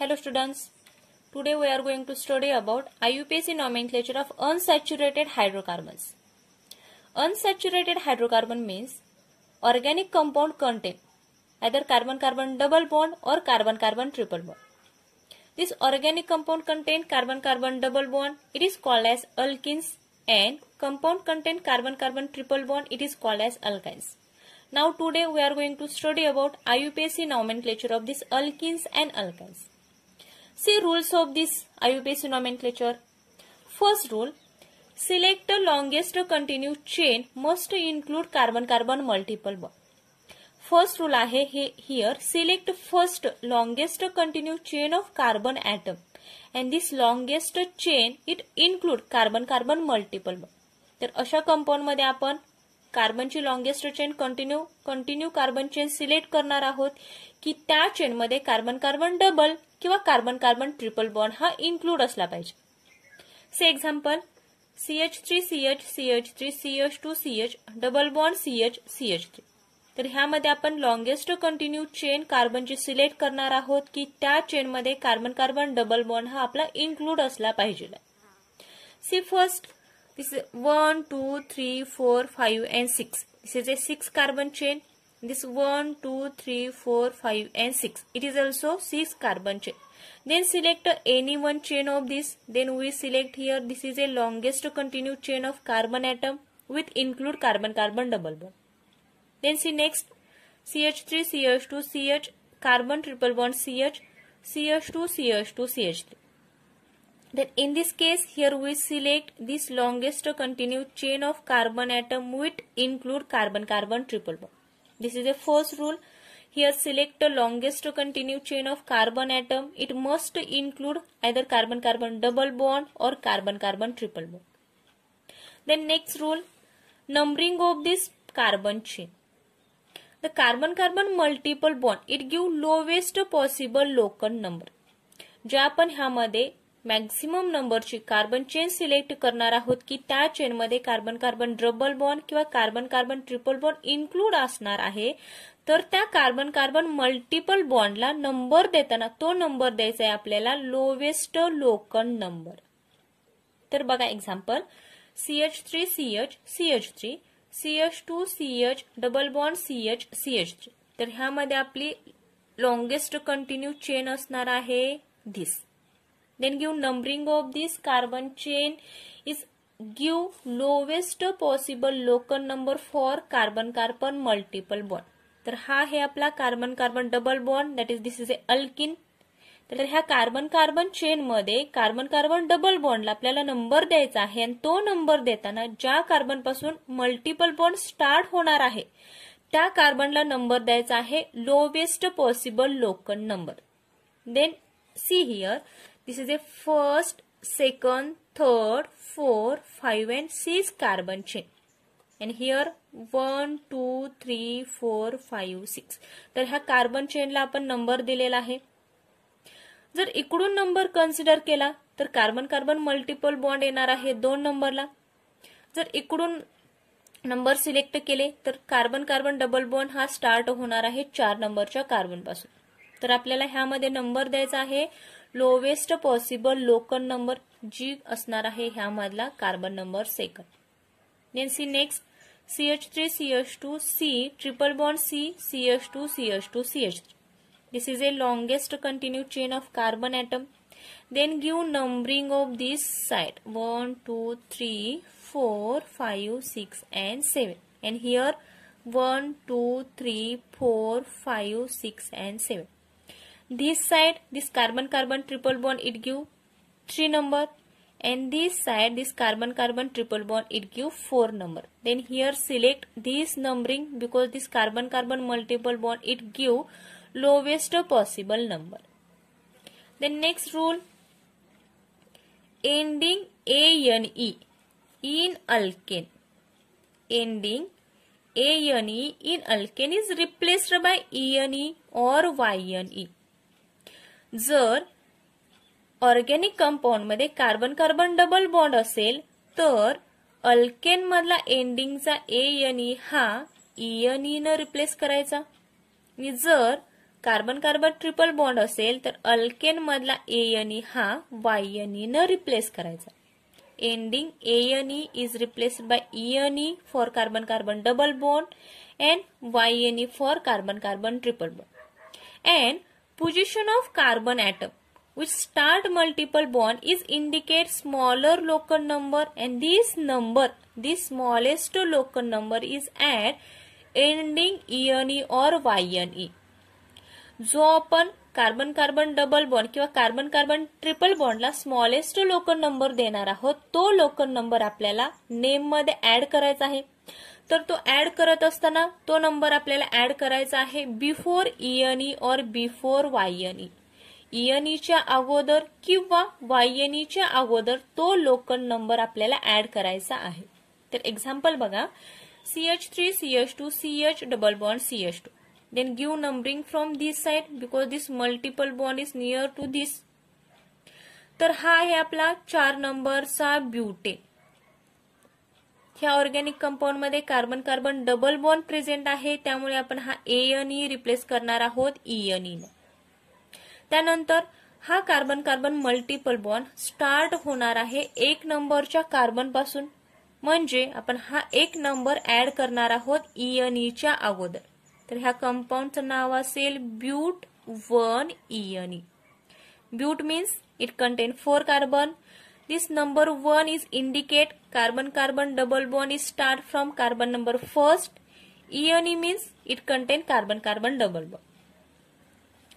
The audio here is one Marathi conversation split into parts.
Hello students, today we are going to study about IUPAC nomenclature of unsaturated hydrocarbons. Unsaturated hydrocarbon means organic compound contain either carbon-carbon double bond or carbon-carbon triple bond. This organic compound contain carbon-carbon double bond, it is called as alkenes and compound contain carbon-carbon triple bond, it is called as alkynes. Now today we are going to study about IUPAC nomenclature of these alkenes and alkynes. See rules of this IUPAC nomenclature. First rule, select the longest continuous chain must include carbon-carbon multiple bond. First rule आहे हे here select first longest continue chain of carbon And and this longest chain it include carbon carbon multiple तर अशा मध्ये आपण कार्बनची longest chain continue continue carbon chain select करणार आहोत की त्या चेनमध्ये कार्बन कार्बन डबल किंवा कार्बन कार्बन ट्रिपल बॉन्ड हा इन्क्लूड असला पाहिजे से example CH three CH CH three CH two CH double bond CH CH three तर ह्यामध्ये आपण लॉंगेस्ट कंटिन्यू चेन कार्बनची सिलेक्ट करणार आहोत की त्या चेनमध्ये कार्बन कार्बन डबल बॉन्ड हा आपला इन्क्लूड असला पाहिजे see first this one two three four five and six this is a six carbon chain This 1, 2, 3, 4, 5 and 6. It is also 6 carbon chain. Then select any one chain of this. Then we select here this is a longest continued chain of carbon atom with include carbon-carbon double bond. Then see next CH3, CH2, CH, carbon triple bond CH, CH2, CH2, CH3. Then in this case here we select this longest continued chain of carbon atom with include carbon-carbon triple bond. This is the first rule. Here select the longest continued chain of carbon atom. It must include either carbon-carbon double bond or carbon-carbon triple bond. Then next rule, numbering of this carbon chain. The carbon-carbon multiple bond, it give lowest possible local number. ज्या आपण ह्यामध्ये मॅक्झिमम नंबरची कार्बन चेन सिलेक्ट करणार आहोत की त्या चेनमध्ये कार्बन कार्बन डबल बॉन्ड किंवा carbon carbon triple bond include असणार आहे तर त्या कार्बन कार्बन मल्टिपल बॉन्डला नंबर देताना तो नंबर द्यायचा आहे आपल्याला लोवेस्ट लोकन नंबर तर बघा example CH three CH CH three CH two CH double bond CH CH three तर ह्यामध्ये आपली लॉंगेस्ट कंटिन्यू चेन असणार आहे this then give numbering of this carbon chain is give lowest possible local number for carbon carbon multiple bond तर हा आहे आपला carbon carbon double bond that is this is a alkene तर ह्या कार्बन कार्बन चेन मध्ये कार्बन कार्बन डबल बॉन्डला आपल्याला नंबर द्यायचा आहे आणि तो नंबर देताना ज्या कार्बन पासून मल्टिपल बॉन्ड स्टार्ट होणार आहे त्या कार्बनला नंबर द्यायचा आहे lowest possible local number then see here This is a first, second, third, four, five and six carbon chain. And here 1, 2, 3, 4, 5, 6. तर ह्या कार्बन चेनला आपण नंबर दिलेला आहे जर इकडून नंबर कन्सिडर केला तर कार्बन कार्बन मल्टिपल बॉन्ड येणार आहे दोन नंबरला जर इकडून नंबर सिलेक्ट केले तर कार्बन कार्बन डबल बॉन्ड हा स्टार्ट होणार आहे चार नंबरच्या कार्बन पासून तर आपल्याला ह्यामध्ये नंबर द्यायचा आहे लोवेस्ट पॉसिबल लोकल नंबर जी असणार आहे ह्या मधला carbon number second then C H three C two C C C triple H two C H three this is a longest continue chain of carbon atom then give numbering of this side one two three four five six and seven and here one two three four five six and seven this side this carbon carbon triple bond it give 3 number and this side this carbon carbon triple bond it give 4 number then here select this numbering because this carbon carbon multiple bond it give lowest possible number then next rule ending ane in alkane ending ane in alkane is replaced by ene or yne जर कंपाउंड कंपाऊंडमध्ये कार्बन कार्बन डबल बॉन्ड असेल तर अल्केन मधला एंडिंगचा ए एन ई हा इन e ई e न रिप्लेस करायचा जर कार्बन कार्बन ट्रिपल बॉन्ड असेल तर अल्केन मधला एन ई हा वाय एन ई न रिप्लेस करायचा ending A N E is replaced by N E for carbon carbon double bond and Y N E for carbon carbon triple bond and Position of carbon atom which start multiple bond is indicate smaller local number and this number this smallest local number is at ending E N E yne E जो आपण कार्बन कार्बन डबल बॉन्ड किंवा कार्बन कार्बन ट्रिपल बॉन्डला स्मॉलेस्ट लोकल नंबर देणार आहोत तो लोकल नंबर आपल्याला नेममध्ये ऍड करायचा आहे तर तो ऍड करत असताना तो नंबर आपल्याला ऍड करायचा आहे बिफोर ईएनई और बिफोर वायएनई ईएनईच्या अगोदर किंवा वायएनईच्या e अगोदर तो लोकल नंबर आपल्याला ऍड करायचा आहे तर एक्झाम्पल बघा H three CH two H double bond CH two then give numbering from this side because this multiple bond is near to this तर हा आहे आपला चार नंबरचा ब्युटेन ह्या ऑर्गॅनिक कंपाऊंडमध्ये carbon carbon double bond present आहे त्यामुळे आपण हा ए एन ई रिप्लेस करणार आहोत ई e ई e त्यानंतर हा carbon carbon multiple bond start होणार आहे एक नंबरच्या कार्बन पासून म्हणजे आपण हा एक नंबर ऍड करणार आहोत ई e ईच्या अगोदर तर ह्या कंपाऊंडचं नाव असेल but one E N E but means it contain four carbon This number 1 is indicate carbon-carbon double bond is start from carbon number first. ENE means it contain carbon-carbon double bond.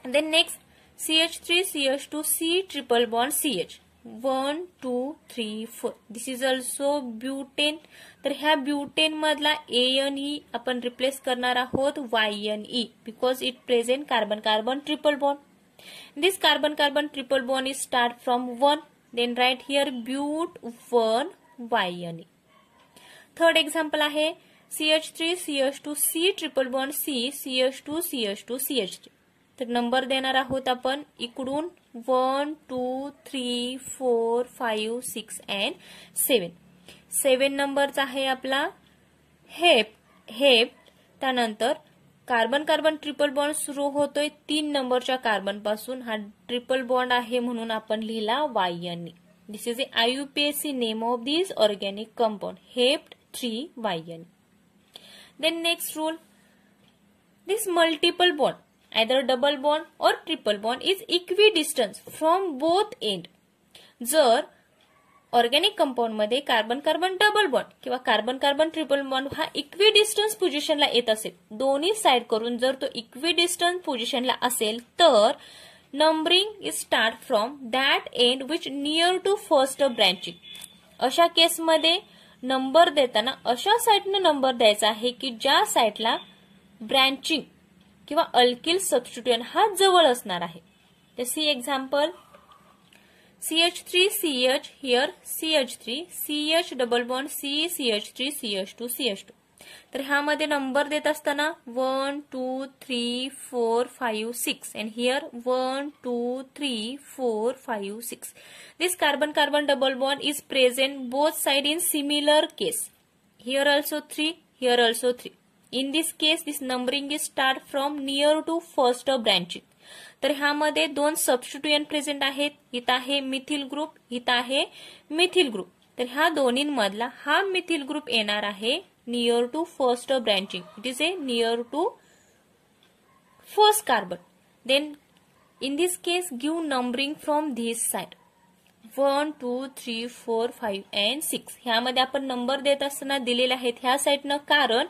And then next CH3CH2C triple bond CH. 1, 2, 3, 4. This is also butane. तर ह्या ब्युटेन मधला एन ई आपण रिप्लेस करणार आहोत Y N E because it present carbon carbon triple bond this carbon carbon triple bond is start from one then right here but one आणि थर्ड एक्झाम्पल आहे CH three CH two C triple one C C CH two C CH two C H three तर नंबर देणार आहोत आपण इकडून one two three four five six and seven seven नंबरचा आहे आपला हेप हेप त्यानंतर कार्बन कार्बन ट्रिपल बॉन्ड सुरू होतोय तीन नंबरच्या कार्बन पासून हा ट्रिपल बॉन्ड आहे म्हणून आपण लिहिला yne this is a IUPAC name of this organic compound hept three yne then next rule this multiple bond double bond और triple bond is equidistance from both end जर ऑर्गॅनिक कंपाऊंडमध्ये कार्बन कार्बन डबल बॉन्ड किंवा कार्बन कार्बन ट्रिपल बॉन्ड हा इक्वी डिस्टन्स पोझिशनला येत असेल दोन्ही साईड करून जर तो इक्वी डिस्टन्स पोझिशनला असेल तर numbering is start from that end which near to first branching अशा केसमध्ये नंबर देताना अशा साईडनं नंबर द्यायचा आहे की ज्या साईडला ब्रँचिंग किंवा अल्किल सबस्टिट्युएंट हा जवळ असणार आहे see example CH3, CH, here CH3, CH double bond, CH3, CH2, CH2. तर हाँ मदे नंबर देत अस्ताना 1, 2, 3, 4, 5, 6 and here 1, 2, 3, 4, 5, 6 this carbon-carbon double bond is present both side in similar case here also 3, here also 3 in this case this numbering is start from near to first branching तर ह्यामध्ये दोन सबस्टिट्युएंट प्रेझेंट आहेत इथं आहे मिथिल ग्रुप इथं आहे मिथिल ग्रुप तर ह्या मधला हा मिथिल ग्रुप येणार आहे near to first branching it is a near to first carbon then in this case give numbering from this side one two three four five and six ह्यामध्ये आपण नंबर देत असताना दिलेले आहेत ह्या साईडनं कारण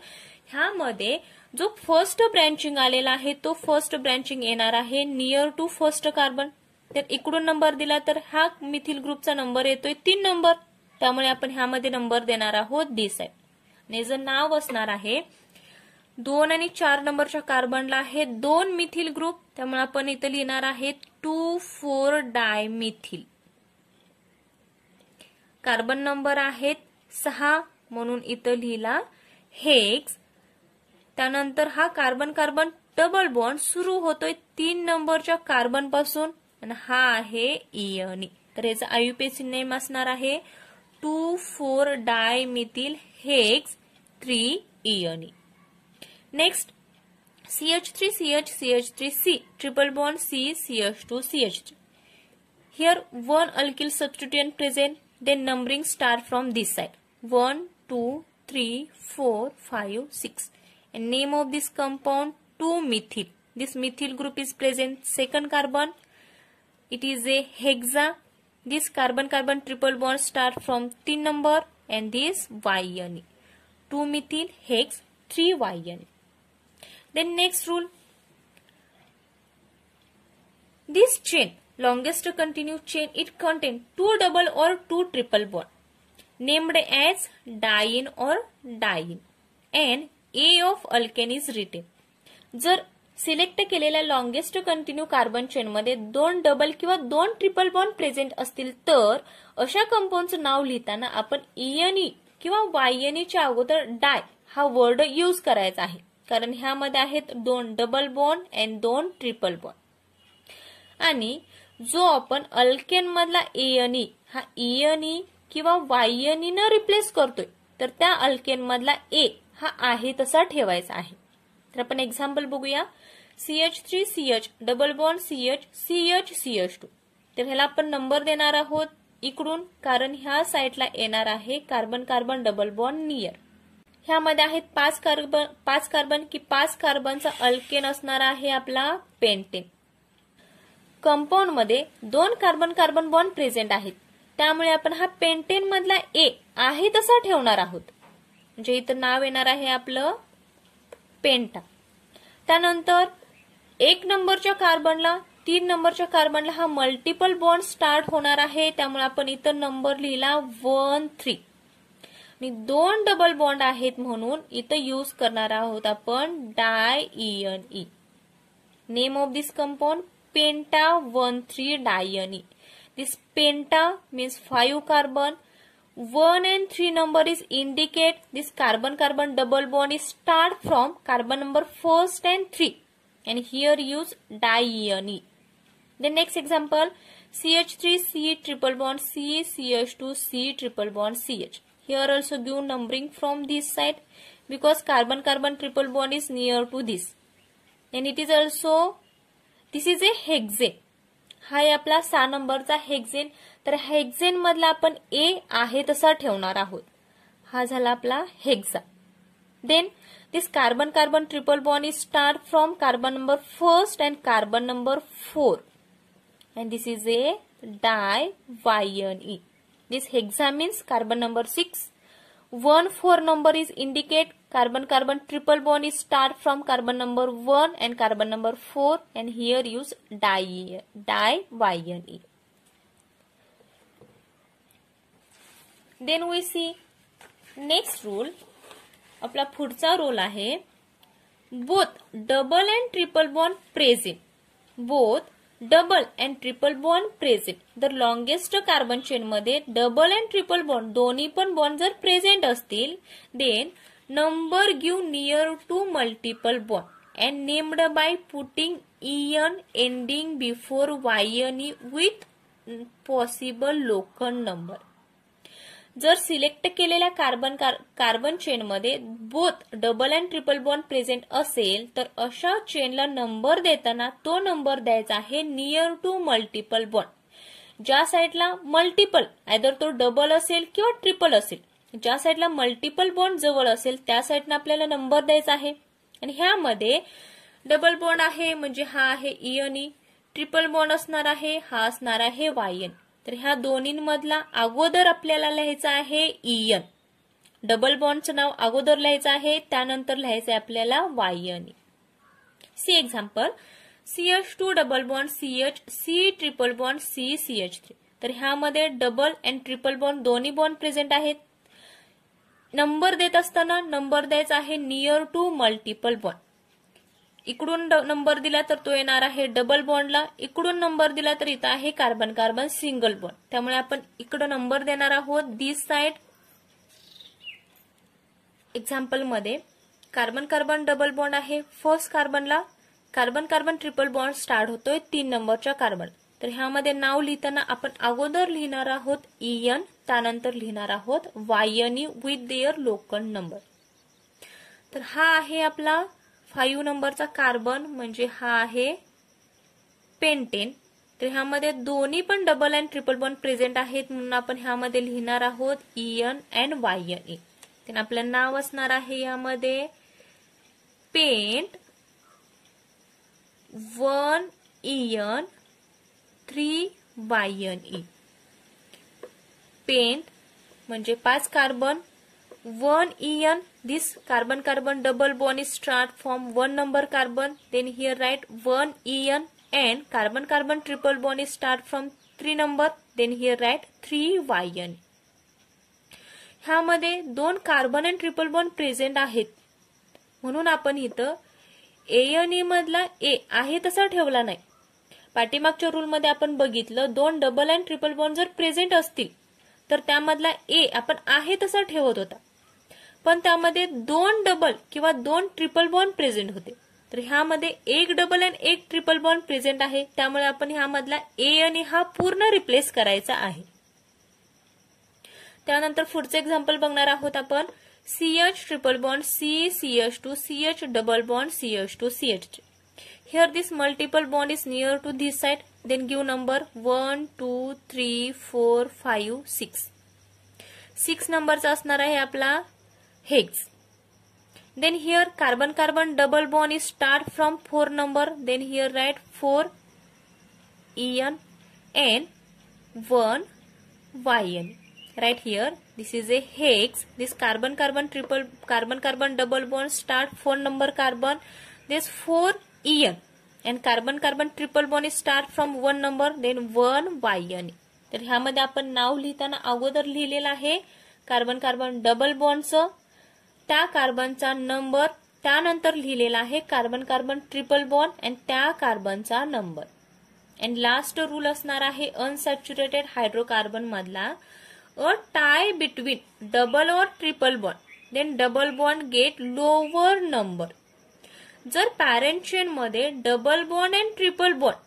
ह्यामध्ये जो फर्स्ट ब्रँचिंग आलेला आहे तो फर्स्ट ब्रँचिंग येणार आहे नियर टू फर्स्ट कार्बन तर इकडून नंबर दिला तर हा मिथिल ग्रुपचा नंबर येतोय तीन नंबर त्यामुळे आपण ह्यामध्ये नंबर देणार आहोत डी साहेब आणि जर नाव असणार आहे दोन आणि चार नंबरच्या कार्बनला आहे दोन मिथिल ग्रुप त्यामुळे आपण इथं लिहिणार आहे two four di methyl carbon number आहेत सहा म्हणून इथं लिहिला हेक्स त्यानंतर हा कार्बन कार्बन डबल बॉन्ड सुरू होतोय तीन नंबरच्या कार्बन पासून आणि हा आहे इयनी तर याचा आयुपीएसी नेम असणार आहे two four di methyl hex three ene next CH three CH CH three C triple bond C CH two CH three here one alkyl substituent present the numbering start from this side one two three four five six And name of this compound 2-methyl. This methyl group is present. Second carbon, it is a hexa. This carbon-carbon triple bond start from thin number and this YNA. 2-methyl hex 3-YNA. Then next rule. This chain, longest continuous chain, it contains two double or two triple bond named as diene or diene and A of alkane is retain जर सिलेक्ट केलेल्या लॉंगेस्ट कंटिन्यू कार्बन चेनमध्ये दोन डबल किंवा दोन ट्रिपल बॉन्ड प्रेझेंट असतील तर अशा कंपाऊंडचं नाव लिहिताना आपण ईएनई e किंवा वायएनईच्या e अगोदर डाय हा वर्ड यूज करायचा आहे कारण ह्यामध्ये आहेत दोन डबल बॉन्ड अँड दोन ट्रिपल बॉन्ड आणि जो आपण अल्केन मधला एएनई e, हा ईएनई किंवा वायएनई न रिप्लेस करतोय तर त्या अल्केन मधला ए हा आहे तसा ठेवायचा आहे तर आपण एक्झाम्पल बघूया CH three CH double bond CH CH CH two तर ह्याला आपण नंबर देणार आहोत इकडून कारण ह्या साईडला येणार आहे carbon carbon double bond near ह्यामध्ये आहेत पाच कार्बन पाच कार्बन की पाच कार्बनचा अल्केन असणार आहे आपला पेंटेन मध्ये दोन कार्बन कार्बन बॉन्ड प्रेझेंट आहेत त्यामुळे आपण हा पेंटेन मधला ए आहे तसा ठेवणार आहोत म्हणजे इथं नाव येणार आहे आपलं पेंटा त्यानंतर एक नंबरच्या कार्बनला तीन नंबरच्या कार्बनला हा मल्टिपल बॉन्ड स्टार्ट होणार आहे त्यामुळे आपण इथं नंबर लिहिला वन थ्री आणि दोन डबल बॉन्ड आहेत म्हणून इथं यूज करणार आहोत आपण di N E name of this compound penta one three diene E this penta means five carbon 1 and 3 number is indicate this carbon-carbon double bond is start from carbon number 1st and 3 and here use diene. The next example CH3C triple bond C CH2C triple bond CH. Here also give numbering from this side because carbon-carbon triple bond is near to this and it is also this is a hexane हा आहे आपला सहा नंबरचा हेक्झेन तर हेक्झेन मधला आपण ए आहे तसा ठेवणार आहोत हा झाला आपला hexa then this carbon carbon triple bond is start from carbon number first and carbon number four and this is a di yne E this hexa means carbon number six one four number is indicate carbon carbon triple bond is start from carbon number one and carbon number four and here use di di Y next rule आपला पुढचा रूल आहे both double and triple bond present both double and triple bond present the longest carbon chain मध्ये डबल अँड ट्रिपल बॉन्ड दोन्ही पण बॉन्ड जर प्रेझेंट असतील then number give near to multiple bond and named by putting ene ending before yne with possible local number जर सिलेक्ट केलेल्या कार्बन कार, कार्बन चेनमध्ये both double and triple bond present असेल तर अशा चेनला नंबर देताना तो नंबर द्यायचा आहे नियर टू मल्टिपल बॉन्ड ज्या साईडला मल्टिपल आयदर तो डबल असेल किंवा ट्रिपल असेल ज्या साईडला मल्टिपल बॉन्ड जवळ असेल त्या साईडनं आपल्याला नंबर द्यायचा आहे आणि ह्यामध्ये डबल बॉन्ड आहे म्हणजे हा आहे ई ट्रिपल बॉन्ड असणार आहे हा असणार आहे वायन तर ह्या दोन्हींमधला अगोदर आपल्याला लिहायचा आहे इयन डबल बॉन्डचं नाव अगोदर लिहायचं आहे त्यानंतर लिहायचं आहे आपल्याला yne see example H two double bond H C triple bond C C H three तर ह्यामध्ये डबल अँड ट्रिपल बॉन्ड दोन्ही बॉन्ड प्रेझेंट आहेत नंबर देत असताना नंबर द्यायचा आहे नियर टू मल्टिपल बॉन्ड इकडून नंबर दिला तर तो येणार आहे डबल बॉन्डला इकडून नंबर दिला तर इथं आहे कार्बन कार्बन सिंगल बॉन्ड त्यामुळे आपण इकडं नंबर देणार आहोत दिस साइड एक्झाम्पल मध्ये कार्बन कार्बन डबल बॉन्ड आहे फर्स्ट कार्बनला carbon carbon triple bond start होतोय तीन नंबरच्या कार्बन तर ह्यामध्ये नाव लिहिताना आपण अगोदर लिहिणार आहोत एन e त्यानंतर लिहिणार आहोत yne with their local number तर हा आहे आपला फाईव्ह नंबरचा कार्बन म्हणजे हा आहे पेंटेन तर ह्यामध्ये दोन्ही पण double and triple bond present आहेत म्हणून आपण ह्यामध्ये लिहिणार आहोत ईएन अँड वायन ए तर आपलं नाव असणार आहे यामध्ये pent one ene three yne E pent म्हणजे पाच carbon one ene this carbon carbon double bond is start from one number carbon then here write one en and carbon carbon triple bond is start from three number then here write three yn ह्यामध्ये दोन कार्बन आणि ट्रिपल बॉन्ड प्रेझेंट आहेत म्हणून आपण इथं एन ई मधला ए आहे तसा ठेवला नाही पाठीमागच्या रूलमध्ये आपण बघितलं दोन डबल अँड ट्रिपल बॉन्ड जर प्रेझेंट असतील तर त्यामधला ए आपण आहे तसा ठेवत होता पण त्यामध्ये दोन डबल किंवा दोन ट्रिपल बॉन्ड प्रेझेंट होते तर ह्यामध्ये एक डबल अँड एक ट्रिपल बॉन्ड प्रेझेंट आहे त्यामुळे आपण ह्यामधला ए आणि हा पूर्ण रिप्लेस करायचा आहे त्यानंतर पुढचं एक्झाम्पल बघणार आहोत आपण CH triple bond C H two H double bond H two CH here this multiple bond is near to this side then give number one two three four five six six नंबरचा असणार आहे आपला hex. Then here carbon carbon double bond is start from 4 number. Then here write 4 En and 1 Yn. Right here this is a hex. This carbon carbon triple carbon carbon double bond start 4 number carbon. This 4 En and carbon carbon triple bond is start from 1 number then 1 Yn. तर ह्यामध्ये आपण नाव लिहिताना अगोदर लिहिलेलं आहे कार्बन कार्बन डबल बॉन्डचं त्या कार्बनचा नंबर त्यानंतर लिहिलेला आहे carbon carbon triple bond and त्या कार्बनचा नंबर अँड लास्ट रूल असणार आहे अनसॅच्युरेटेड हायड्रोकार्बन मधला a tie between double or triple bond then double bond get lower number जर पॅरेंट चेन मध्ये double bond and triple bond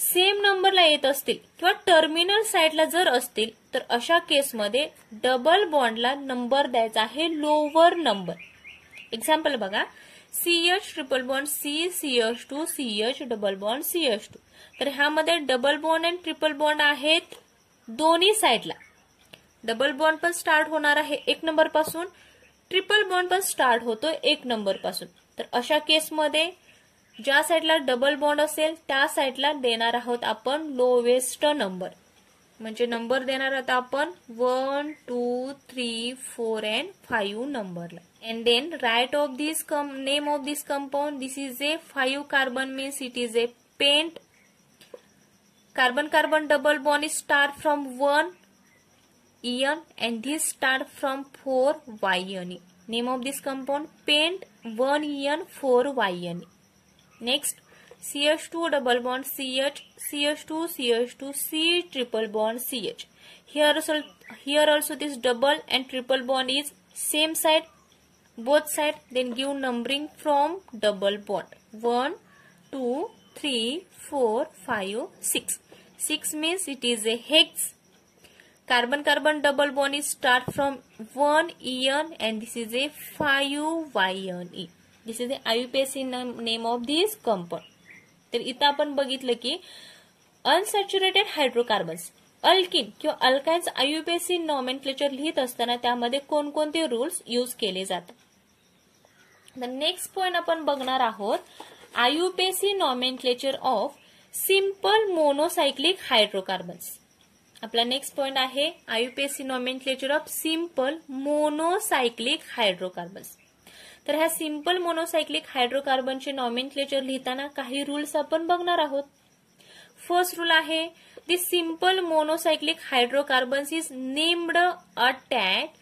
same नंबरला येत असतील किंवा टर्मिनल साईडला जर असतील तर अशा केसमध्ये डबल बॉन्डला नंबर द्यायचा आहे लोअर नंबर एक्झाम्पल बघा CH triple bond C CH two CH double bond CH two तर ह्यामध्ये double bond and triple bond आहेत दोन्ही साईडला डबल बॉन्ड पण स्टार्ट होणार आहे एक नंबर पासून ट्रिपल बॉन्ड पण स्टार्ट होतो एक नंबर पासून तर अशा केसमध्ये ज्या साईडला डबल बॉन्ड असेल त्या साईडला देणार आहोत आपण लोवेस्ट नंबर म्हणजे नंबर देणार आहोत आपण one two three four and five नंबरला and then write of this name of this compound this is a five carbon means it is a pent carbon carbon double bond is start from one ene and this start from four yne name of this compound pent one ene four yne Next, CH2 double bond CH, CH2, CH2, C triple bond CH. Here also, here also this double and triple bond is same side, both side. Then give numbering from double bond. 1, 2, 3, 4, 5, 6. 6 means it is a hex. Carbon-carbon double bond is start from 1 ion and this is a 5 ion. This is the IUPAC name of this compound तर इथं आपण बघितलं की अनसॅच्युरेटेड हायड्रोकार्बन्स अल्किन किंवा अल्काइन्स आयुपीएससी नॉमेन क्लेचर लिहित असताना त्यामध्ये कोणकोणते रूल्स यूज केले जातात नेक्स्ट पॉइंट आपण बघणार आहोत IUPAC nomenclature of simple monocyclic hydrocarbons आपला नेक्स्ट पॉइंट आहे IUPAC nomenclature of simple monocyclic hydrocarbons तर ह्या सिंपल मोनोसायक्लिक हायड्रोकार्बनचे क्लेचर लिहिताना काही रूल्स आपण बघणार आहोत फर्स्ट रूल आहे the simple monocyclic hydrocarbons is named attach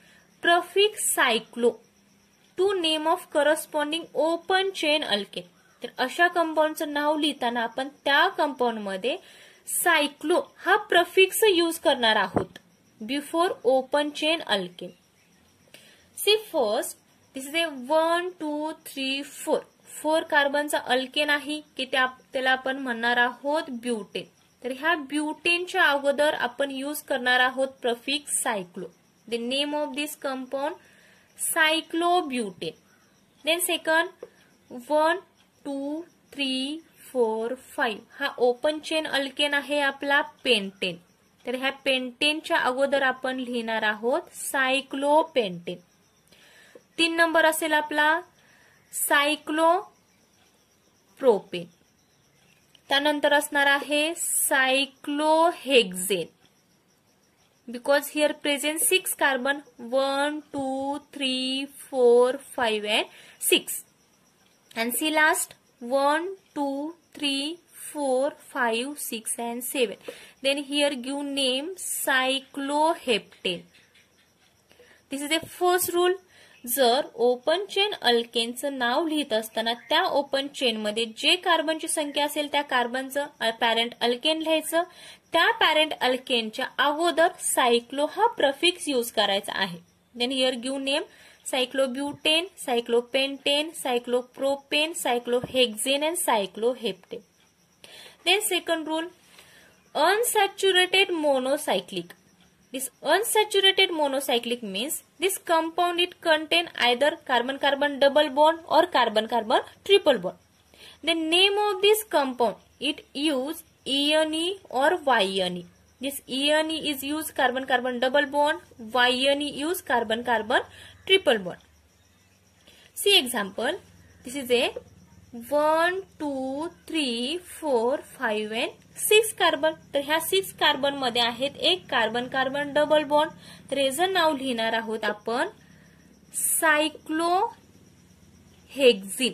prefix cyclo to name of corresponding open chain अल्के तर अशा कंपाऊंडचं नाव लिहिताना आपण त्या कंपाऊंडमध्ये सायक्लो हा प्रफिक्स यूज करणार आहोत बिफोर ओपन चेन अल्के see first is a one two three four four कार्बनचा अल्केन आहे की त्या त्याला आपण म्हणणार आहोत ब्युटेन तर ह्या ब्युटेनच्या अगोदर आपण यूज करणार आहोत prefix cyclo the name of this compound cyclobutane then second one two three four five हा ओपन चेन अल्केन आहे आपला पेंटेन तर ह्या पेंटेनच्या अगोदर आपण लिहिणार आहोत सायक्लोपेंटेन तीन नंबर असेल आपला सायक्लो प्रोपेन त्यानंतर असणार आहे cyclohexane because here present six carbon one two three four five and six and see last one two three four five six and seven then here give name cycloheptane this is a first rule जर ओपन चेन अल्केनचं नाव लिहित असताना त्या ओपन चेनमध्ये जे कार्बनची संख्या असेल त्या कार्बनचं पॅरेंट अल्केन लिहायचं त्या पॅरेंट अल्केनच्या अगोदर सायक्लो हा प्रफिक्स यूज करायचा आहे then here give name cyclobutane cyclopentane cyclopropane cyclohexane and cycloheptane then second rule unsaturated monocyclic This unsaturated monocyclic means this compound it contain either carbon-carbon double bond or carbon-carbon triple bond. The name of this compound it use ENE or YNE. This ENE is used carbon-carbon double bond, YNE use carbon-carbon triple bond. See example. This is a 1, 2, 3, 4, 5 and six carbon तर ह्या सिक्स कार्बन मध्ये आहेत एक कार्बन कार्बन डबल बॉन्ड तर याचं नाव लिहिणार आहोत आपण सायक्लो हेक्झिन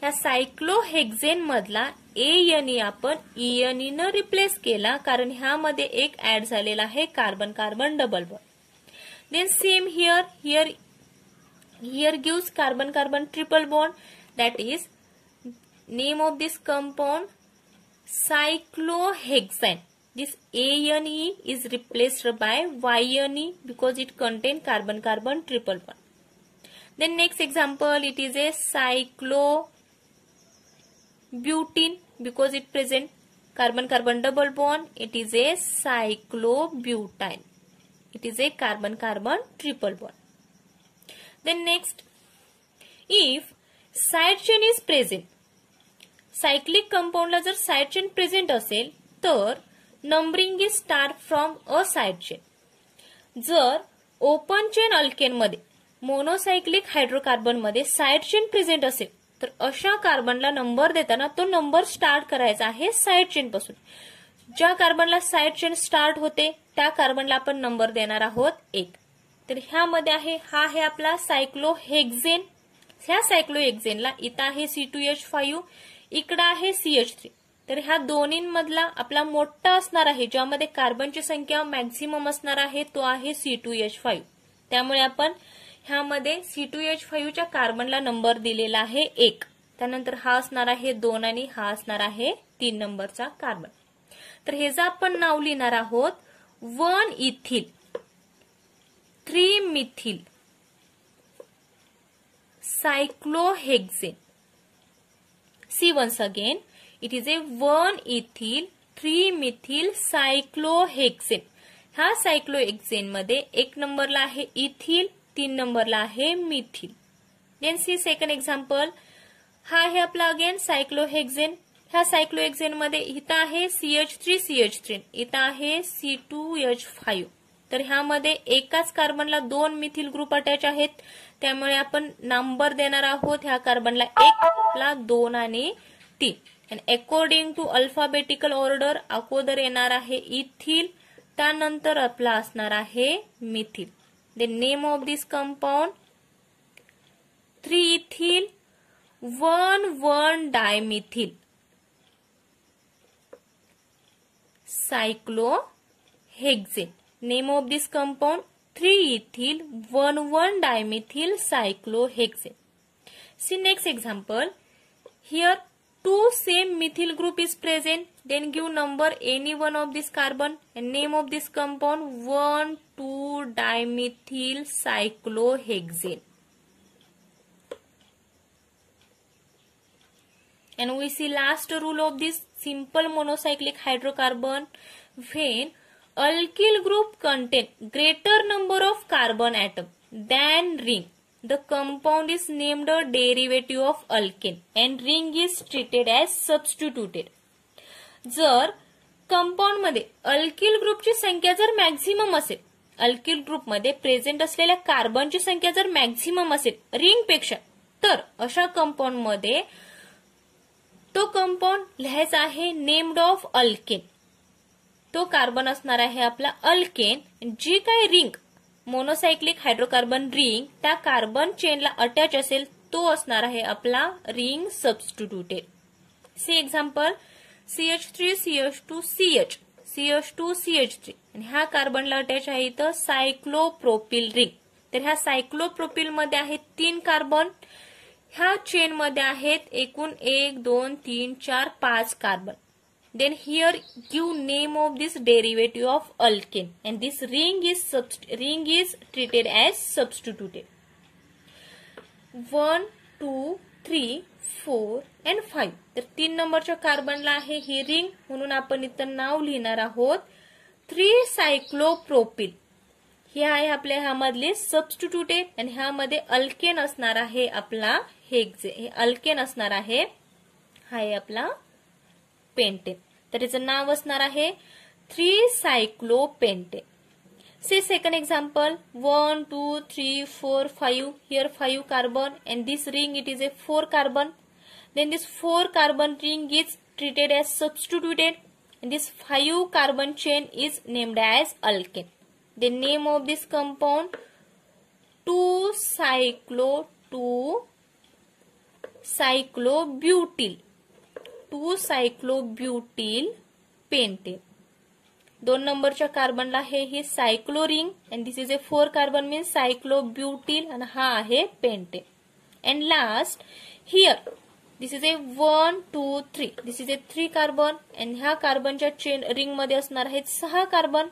ह्या सायक्लो हेक्झेन मधला एनी e आपण ईएनई e e न रिप्लेस केला कारण ह्यामध्ये एक ऍड झालेला आहे carbon carbon double bond then same here here here gives carbon carbon triple bond that is name of this compound cyclohexane. This ANE is replaced by YNE because it contains carbon-carbon triple bond. Then next example, it is a cyclobutene because it present carbon-carbon double bond. It is a cyclobutane. It is a carbon-carbon triple bond. Then next, if side chain is present, cyclic कंपाऊंडला जर साईड चेन प्रेझेंट असेल तर numbering is start from a side chain जर ओपन चेन अल्केनमध्ये मोनोसायक्लिक हायड्रोकार्बनमध्ये साईड चेन प्रेझेंट असेल तर अशा कार्बनला नंबर देताना तो नंबर स्टार्ट करायचा आहे साईड चेन पासून ज्या कार्बनला साईड चेन स्टार्ट होते त्या कार्बनला आपण नंबर देणार आहोत एक तर ह्यामध्ये आहे हा आहे आपला सायक्लो हेक्झेन ह्या सायक्लो हेक्झेनला इथं आहे सी टू एच फाईव्ह इकडं आहे सीएच थ्री तर ह्या दोन्हींमधला आपला मोठा असणार आहे ज्यामध्ये कार्बनची संख्या मॅक्झिमम असणार आहे तो आहे सी टू एच फाईव्ह त्यामुळे आपण ह्यामध्ये सी टू एच फाईव्हच्या कार्बनला नंबर दिलेला आहे एक त्यानंतर हा असणार आहे दोन आणि हा असणार आहे तीन नंबरचा कार्बन तर हे जे आपण नाव लिहिणार आहोत one ethyl three methyl cyclohexane see once again it is a one ethyl 3-methyl cyclohexane. ह्या सायक्लोएक्झेन मध्ये एक नंबरला आहे इथिल तीन नंबरला आहे methyl then see second example हा आहे आपला अगेन सायक्लोहेक्झेन ह्या सायक्लोएक्झेन मध्ये इथं आहे सीएच थ्री सीएच थ्री इथं आहे सी टू एच फाईव्ह तर ह्यामध्ये एकाच कार्बनला दोन मिथिल ग्रुप अटॅच आहेत त्यामुळे आपण नंबर देणार आहोत ह्या कार्बनला एक ला दोन आणि तीन अकॉर्डिंग टू अल्फाबेटिकल ऑर्डर अगोदर येणार आहे इथिल त्यानंतर आपला असणार आहे methyl the name of this compound three ethyl one one dimethyl cyclohexane name of this compound three ethyl one one dimethyl cyclohexane see next example here two same methyl group is present then give number any one of this carbon and name of this compound one two dimethyl cyclohexane and we see last rule of this simple monocyclic hydrocarbon when alkyl group contain greater number of carbon atom than ring the compound is named a derivative of alkane and ring is treated as substituted जर मध्ये अल्किल ग्रुपची संख्या जर मॅक्झिमम असेल अल्किल ग्रुपमध्ये प्रेझेंट असलेल्या कार्बनची संख्या जर मॅक्झिमम असेल रिंगपेक्षा तर अशा कंपाऊंडमध्ये तो कंपाऊंड लिहायचा आहे नेम्ड ऑफ अल्केन तो कार्बन असणार आहे आपला अल्केन जी काही रिंग मोनोसायक्लिक हायड्रोकार्बन रिंग त्या कार्बन चेनला अटॅच असेल तो असणार आहे आपला ring substituted see example CH three CH two CH CH two CH three आणि ह्या कार्बनला अटॅच आहे इथं सायक्लोप्रोपिल रिंग तर ह्या सायक्लोप्रोपिल मध्ये आहेत तीन कार्बन ह्या चेन मध्ये आहेत एकूण एक दोन तीन चार पाच carbon then here give name of this derivative of and and this ring is ring is treated as substituted 1 2 3 four and five तर तीन नंबरच्या कार्बनला आहे ही रिंग म्हणून आपण इथं नाव लिहिणार आहोत थ्री सायक्लोप्रोपिल हे आहे आपल्या ह्यामधले सबस्टिट्युटेड आणि ह्यामध्ये अल्केन असणार आहे आपला हेक्झे हे अल्केन असणार आहे हा आहे आपला पेंटेन तर याचं नाव असणार आहे three cyclopentane see second example one two three four five here five carbon and this ring it is a four carbon then this four carbon ring is treated as substituted five carbon chain is named as alkane the name of this compound two cyclo two cyclo butyl two cyclobutyl pentane दोन नंबरच्या कार्बनला हे ही cyclo ring and this is a four carbon means cyclobutyl आणि हा आहे pentane and last here this is a one two three this is a three carbon and ह्या कार्बनच्या चेन रिंग मध्ये असणार आहेत सहा carbon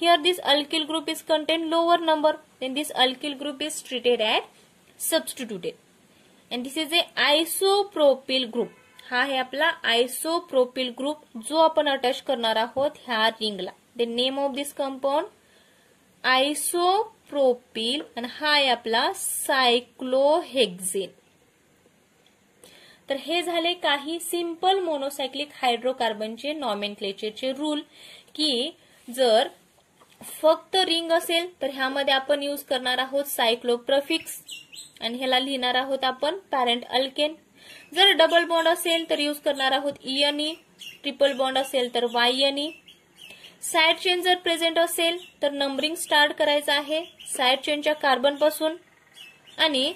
here this alkyl group is contain lower number then this alkyl group is treated at substituted and this is a isopropyl group हा आहे आपला आयसोप्रोपिल ग्रुप जो आपण अटॅच करणार आहोत ह्या रिंगला the name of this compound isopropyl आणि हा आहे आपला साइक्लोहेक्न तर हे झाले काही सिंपल मोनोसायक्लिक हायड्रोकार्बनचे नॉमेन रूल की जर फक्त रिंग असेल तर ह्यामध्ये आपण यूज करणार आहोत सायक्लोप्रफिक्स आणि ह्याला लिहिणार आहोत आपण पॅरेंट अल्केन जर डबल बॉन्ड असेल तर यूज करणार आहोत ईएनई ट्रिपल बॉन्ड असेल तर वायएनई साईड चेन जर प्रेझेंट असेल तर नंबरिंग स्टार्ट करायचं आहे साईड चेनच्या कार्बन पासून आणि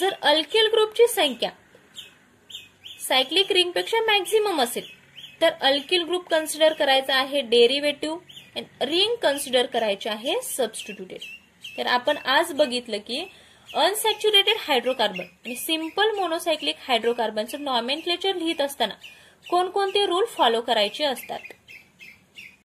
जर अल्किल ग्रुपची संख्या सायक्लिक रिंगपेक्षा मॅक्झिमम असेल तर अल्किल ग्रुप कन्सिडर करायचा आहे डेरिव्हेटिव्ह रिंग कन्सिडर करायची आहे सबस्टिट्युटेड तर आपण आज बघितलं की अनसॅच्युरेटेड हायड्रोकार्बन आणि सिम्पल मोनोसायक्लिक हायड्रोकार्बनचं नॉमेनक्लेचर लिहित असताना कोणकोणते रूल फॉलो करायचे असतात